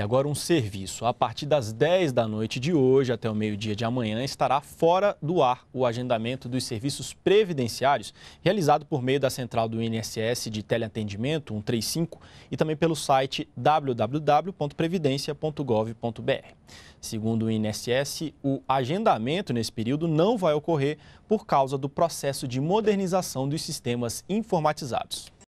E agora um serviço. A partir das 10 da noite de hoje até o meio-dia de amanhã estará fora do ar o agendamento dos serviços previdenciários realizado por meio da central do INSS de teleatendimento 135 e também pelo site www.previdencia.gov.br. Segundo o INSS, o agendamento nesse período não vai ocorrer por causa do processo de modernização dos sistemas informatizados.